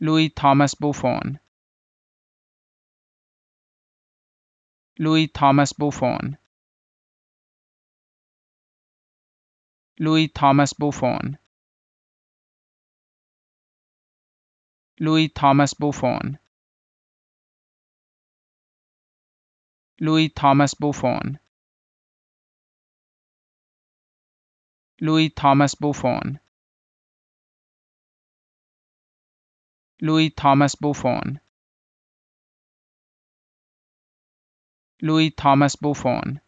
Louis Thomas Buffon Louis Thomas Buffon Louis Thomas Buffon Louis Thomas Buffon Louis Thomas Buffon Louis Thomas Buffon Louis Thomas Buffon Louis Thomas Buffon